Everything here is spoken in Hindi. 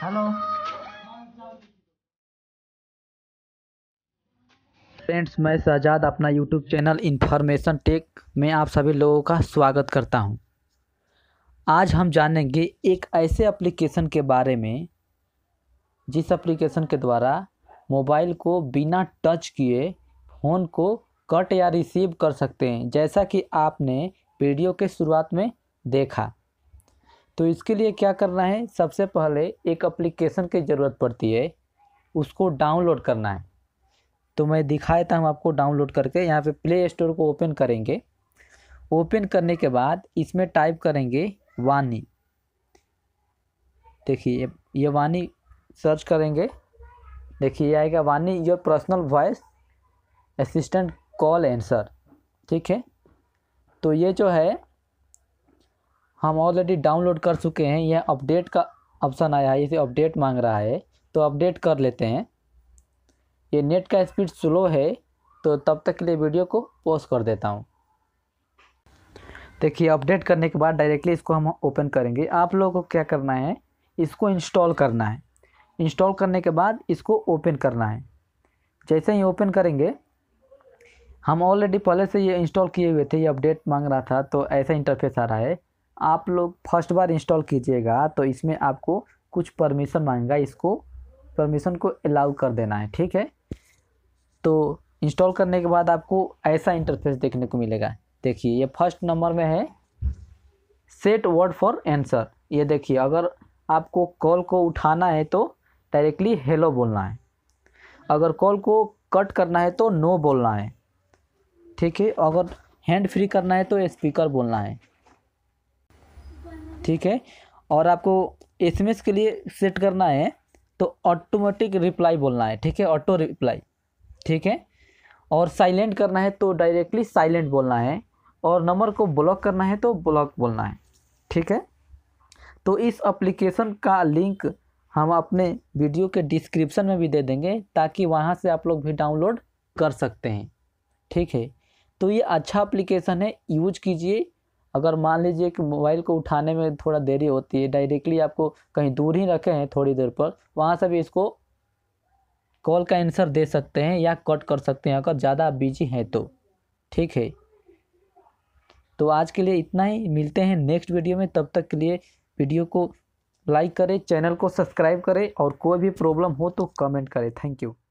हेलो फ्रेंड्स मैं सजाद अपना यूट्यूब चैनल इन्फॉर्मेशन टेक में आप सभी लोगों का स्वागत करता हूं। आज हम जानेंगे एक ऐसे एप्लीकेशन के बारे में जिस एप्लीकेशन के द्वारा मोबाइल को बिना टच किए फ़ोन को कट या रिसीव कर सकते हैं जैसा कि आपने वीडियो के शुरुआत में देखा तो इसके लिए क्या करना है सबसे पहले एक अप्लीकेशन की ज़रूरत पड़ती है उसको डाउनलोड करना है तो मैं दिखाया था हम आपको डाउनलोड करके यहाँ पे प्ले स्टोर को ओपन करेंगे ओपन करने के बाद इसमें टाइप करेंगे वानी देखिए ये वानी सर्च करेंगे देखिए आएगा Vaani your personal voice assistant call answer ठीक है तो ये जो है हम ऑलरेडी डाउनलोड कर चुके हैं यह अपडेट का ऑप्शन आया है इसे अपडेट मांग रहा है तो अपडेट कर लेते हैं ये नेट का स्पीड स्लो है तो तब तक के लिए वीडियो को पॉज कर देता हूँ देखिए अपडेट करने के बाद डायरेक्टली इसको हम ओपन करेंगे आप लोगों को क्या करना है इसको इंस्टॉल करना है इंस्टॉल करने के बाद इसको ओपन करना है जैसे ही ओपन करेंगे हम ऑलरेडी पहले से ये इंस्टॉल किए हुए थे ये अपडेट मांग रहा था तो ऐसा इंटरफेस आ रहा है आप लोग फर्स्ट बार इंस्टॉल कीजिएगा तो इसमें आपको कुछ परमिशन मांगेगा इसको परमिशन को अलाउ कर देना है ठीक है तो इंस्टॉल करने के बाद आपको ऐसा इंटरफेस देखने को मिलेगा देखिए ये फर्स्ट नंबर में है सेट वर्ड फॉर आंसर ये देखिए अगर आपको कॉल को उठाना है तो डायरेक्टली हेलो बोलना है अगर कॉल को कट करना है तो नो बोलना है ठीक है अगर हैंड फ्री करना है तो स्पीकर बोलना है ठीक है और आपको एस के लिए सेट करना है तो ऑटोमेटिक रिप्लाई बोलना है ठीक है ऑटो रिप्लाई ठीक है और साइलेंट करना है तो डायरेक्टली साइलेंट बोलना है और नंबर को ब्लॉक करना है तो ब्लॉक बोलना है ठीक है तो इस अप्लीकेशन का लिंक हम अपने वीडियो के डिस्क्रिप्शन में भी दे देंगे ताकि वहाँ से आप लोग भी डाउनलोड कर सकते हैं ठीक है तो ये अच्छा अप्लीकेशन है यूज कीजिए अगर मान लीजिए कि मोबाइल को उठाने में थोड़ा देरी होती है डायरेक्टली आपको कहीं दूर ही रखे हैं थोड़ी देर पर वहाँ से भी इसको कॉल का आंसर दे सकते हैं या कट कर सकते हैं अगर ज़्यादा बिजी हैं तो ठीक है तो आज के लिए इतना ही मिलते हैं नेक्स्ट वीडियो में तब तक के लिए वीडियो को लाइक करें चैनल को सब्सक्राइब करें और कोई भी प्रॉब्लम हो तो कमेंट करें थैंक यू